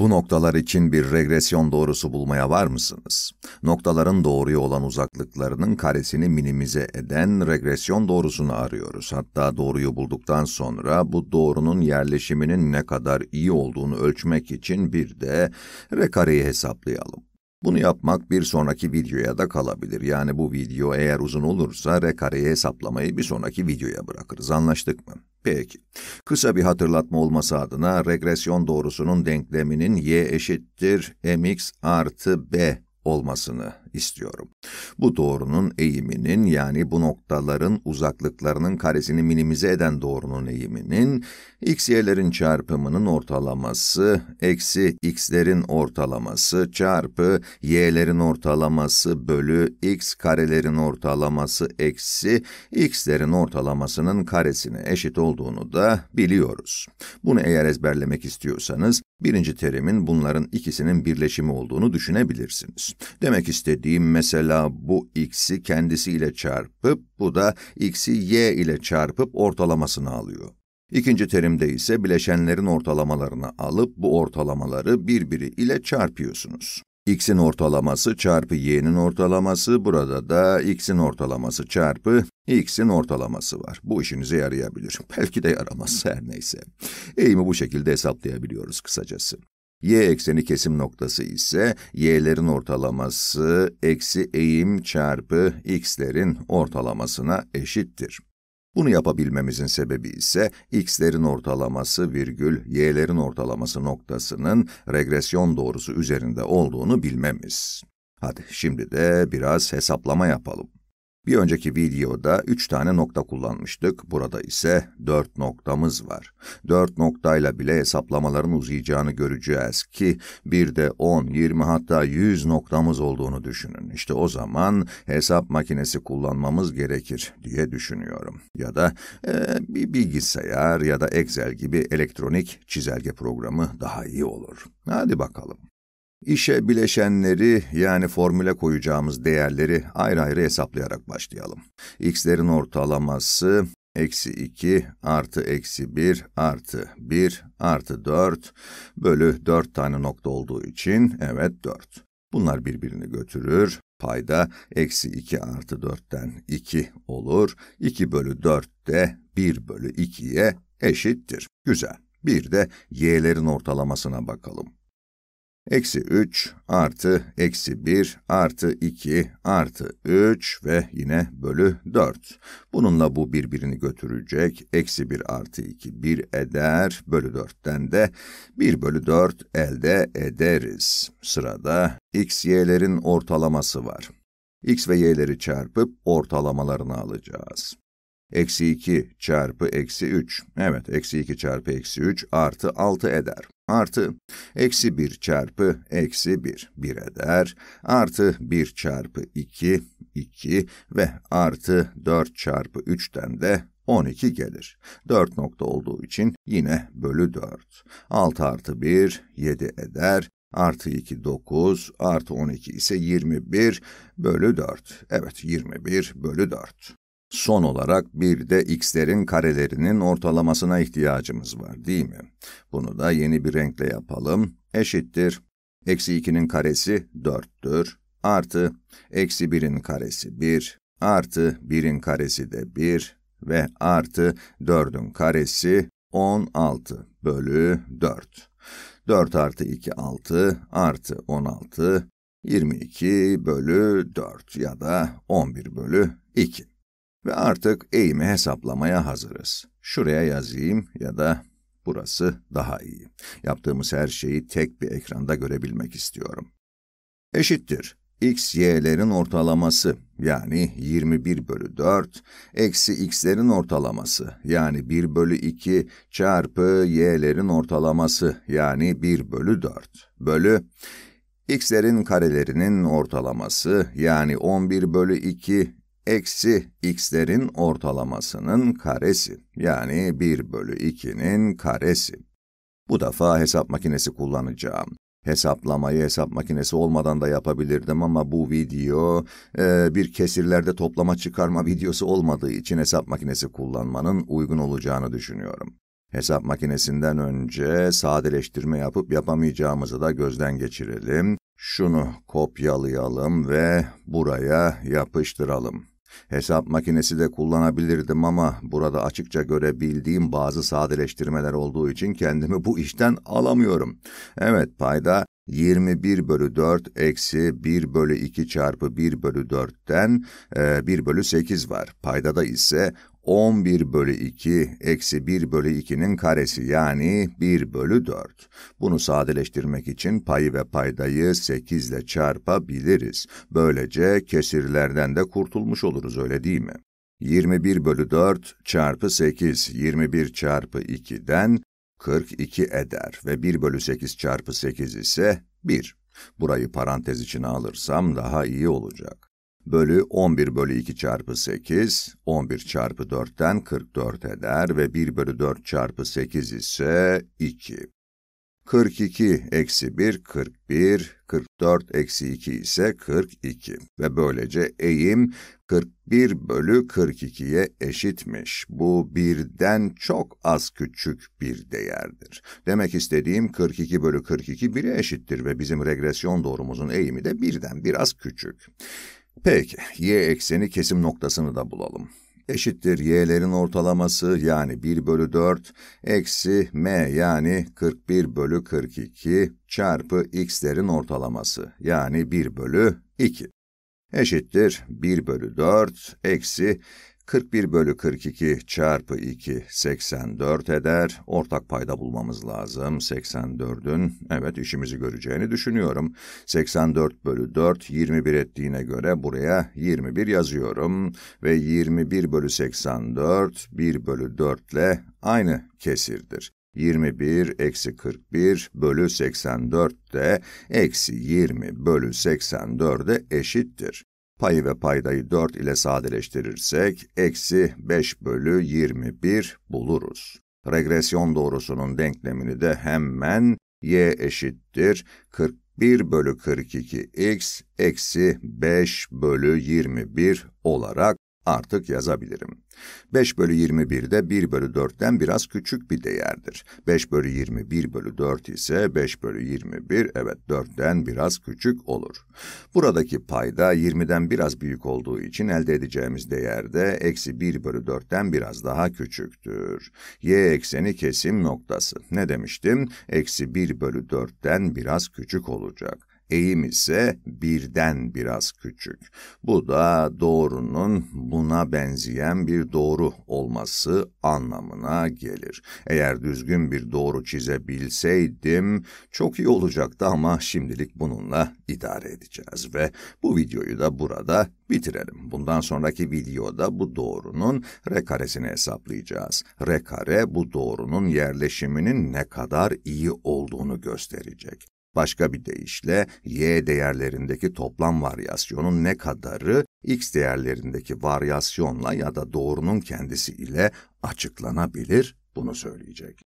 Bu noktalar için bir regresyon doğrusu bulmaya var mısınız? Noktaların doğruya olan uzaklıklarının karesini minimize eden regresyon doğrusunu arıyoruz. Hatta doğruyu bulduktan sonra bu doğrunun yerleşiminin ne kadar iyi olduğunu ölçmek için bir de r kareyi hesaplayalım. Bunu yapmak bir sonraki videoya da kalabilir. Yani bu video eğer uzun olursa r kareyi hesaplamayı bir sonraki videoya bırakırız. Anlaştık mı? Peki. Kısa bir hatırlatma olması adına regresyon doğrusunun denkleminin y eşittir mx artı b olmasını istiyorum. Bu doğrunun eğiminin yani bu noktaların uzaklıklarının karesini minimize eden doğrunun eğiminin x y'lerin çarpımının ortalaması eksi x'lerin ortalaması çarpı y'lerin ortalaması bölü x karelerin ortalaması eksi x'lerin ortalamasının karesine eşit olduğunu da biliyoruz. Bunu eğer ezberlemek istiyorsanız Birinci terimin bunların ikisinin birleşimi olduğunu düşünebilirsiniz. Demek istediğim mesela bu x'i kendisiyle çarpıp bu da x'i y ile çarpıp ortalamasını alıyor. İkinci terimde ise bileşenlerin ortalamalarını alıp bu ortalamaları birbiri ile çarpıyorsunuz x'in ortalaması çarpı y'nin ortalaması, burada da x'in ortalaması çarpı x'in ortalaması var. Bu işinize yarayabilir. Belki de yaramaz, her neyse. Eğimi bu şekilde hesaplayabiliyoruz kısacası. y ekseni kesim noktası ise y'lerin ortalaması eksi eğim çarpı x'lerin ortalamasına eşittir. Bunu yapabilmemizin sebebi ise x'lerin ortalaması virgül y'lerin ortalaması noktasının regresyon doğrusu üzerinde olduğunu bilmemiz. Hadi şimdi de biraz hesaplama yapalım. Bir önceki videoda 3 tane nokta kullanmıştık. Burada ise 4 noktamız var. 4 noktayla bile hesaplamaların uzayacağını göreceğiz ki bir de 10, 20 hatta 100 noktamız olduğunu düşünün. İşte o zaman hesap makinesi kullanmamız gerekir diye düşünüyorum. Ya da e, bir bilgisayar ya da Excel gibi elektronik çizelge programı daha iyi olur. Hadi bakalım. İşe bileşenleri yani formüle koyacağımız değerleri ayrı ayrı hesaplayarak başlayalım. x'lerin ortalaması eksi 2 artı eksi 1 artı 1 artı 4 bölü 4 tane nokta olduğu için evet 4. Bunlar birbirini götürür. Payda eksi 2 artı 4'ten 2 olur. 2 bölü 4 de 1 bölü 2'ye eşittir. Güzel. Bir de y'lerin ortalamasına bakalım. Eksi 3 artı eksi 1 artı 2 artı 3 ve yine bölü 4. Bununla bu birbirini götürecek. Eksi 1 artı 2 1 eder. Bölü 4'ten de 1 bölü 4 elde ederiz. Sırada x, y'lerin ortalaması var. x ve y'leri çarpıp ortalamalarını alacağız. Eksi 2 çarpı eksi 3. Evet, eksi 2 çarpı eksi 3 artı 6 eder. Artı eksi 1 çarpı eksi 1, 1 eder. Artı 1 çarpı 2, 2 ve artı 4 çarpı 3'ten de 12 gelir. 4 nokta olduğu için yine bölü 4. 6 artı 1, 7 eder. Artı 2, 9. Artı 12 ise 21 bölü 4. Evet, 21 bölü 4. Son olarak bir de x'lerin karelerinin ortalamasına ihtiyacımız var değil mi? Bunu da yeni bir renkle yapalım. Eşittir. Eksi 2'nin karesi 4'tür. Artı eksi 1'in karesi 1. Artı 1'in karesi de 1. Ve artı 4'ün karesi 16 bölü 4. 4 artı 2 6 artı 16 22 bölü 4 ya da 11 bölü 2. Ve artık eğimi hesaplamaya hazırız. Şuraya yazayım ya da burası daha iyi. Yaptığımız her şeyi tek bir ekranda görebilmek istiyorum. Eşittir. x, y'lerin ortalaması yani 21 bölü 4 eksi x'lerin ortalaması yani 1 bölü 2 çarpı y'lerin ortalaması yani 1 bölü 4 bölü x'lerin karelerinin ortalaması yani 11 bölü 2 eksi x'lerin ortalamasının karesi. Yani 1 bölü 2'nin karesi. Bu defa hesap makinesi kullanacağım. Hesaplamayı hesap makinesi olmadan da yapabilirdim ama bu video e, bir kesirlerde toplama çıkarma videosu olmadığı için hesap makinesi kullanmanın uygun olacağını düşünüyorum. Hesap makinesinden önce sadeleştirme yapıp yapamayacağımızı da gözden geçirelim. Şunu kopyalayalım ve buraya yapıştıralım. Hesap makinesi de kullanabilirdim ama burada açıkça görebildiğim bazı sadeleştirmeler olduğu için kendimi bu işten alamıyorum. Evet payda 21 bölü 4 eksi 1 bölü 2 çarpı 1 bölü 4'ten 1 e, bölü 8 var. Paydada ise 11 bölü 2 eksi 1 bölü 2'nin karesi yani 1 bölü 4. Bunu sadeleştirmek için payı ve paydayı 8 ile çarpabiliriz. Böylece kesirlerden de kurtulmuş oluruz öyle değil mi? 21 bölü 4 çarpı 8, 21 çarpı 2'den 42 eder ve 1 bölü 8 çarpı 8 ise 1. Burayı parantez içine alırsam daha iyi olacak. Bölü 11 bölü 2 çarpı 8, 11 çarpı 4'ten 44 eder ve 1 bölü 4 çarpı 8 ise 2. 42 eksi 1, 41, 44 eksi 2 ise 42 ve böylece eğim 41 bölü 42'ye eşitmiş. Bu birden çok az küçük bir değerdir. Demek istediğim 42 bölü 42 1'e eşittir ve bizim regresyon doğrumuzun eğimi de birden biraz küçük. Peki, y ekseni kesim noktasını da bulalım eşittir y'lerin ortalaması yani 1 bölü 4 eksi m yani 41 bölü 42 çarpı x'lerin ortalaması yani 1 bölü 2 eşittir 1 bölü 4 eksi 41 bölü 42 çarpı 2 84 eder. Ortak payda bulmamız lazım. 84'ün evet işimizi göreceğini düşünüyorum. 84 bölü 4 21 ettiğine göre buraya 21 yazıyorum. Ve 21 bölü 84 1 bölü 4 ile aynı kesirdir. 21 eksi 41 bölü 84 de eksi 20 bölü 84'e eşittir. Payı ve paydayı 4 ile sadeleştirirsek eksi 5 bölü 21 buluruz. Regresyon doğrusunun denklemini de hemen y eşittir 41 bölü 42 x eksi 5 bölü 21 olarak Artık yazabilirim. 5 bölü 21 de 1 bölü 4'ten biraz küçük bir değerdir. 5 bölü 21 bölü 4 ise 5 bölü 21, evet 4'ten biraz küçük olur. Buradaki payda 20'den biraz büyük olduğu için elde edeceğimiz değer de eksi 1 bölü 4'ten biraz daha küçüktür. Y ekseni kesim noktası. Ne demiştim? Eksi 1 bölü 4'ten biraz küçük olacak eğim ise birden biraz küçük. Bu da doğrunun buna benzeyen bir doğru olması anlamına gelir. Eğer düzgün bir doğru çizebilseydim çok iyi olacaktı ama şimdilik bununla idare edeceğiz ve bu videoyu da burada bitirelim. Bundan sonraki videoda bu doğrunun r karesini hesaplayacağız. R kare bu doğrunun yerleşiminin ne kadar iyi olduğunu gösterecek. Başka bir deyişle y değerlerindeki toplam varyasyonun ne kadarı x değerlerindeki varyasyonla ya da doğrunun kendisi ile açıklanabilir bunu söyleyecek.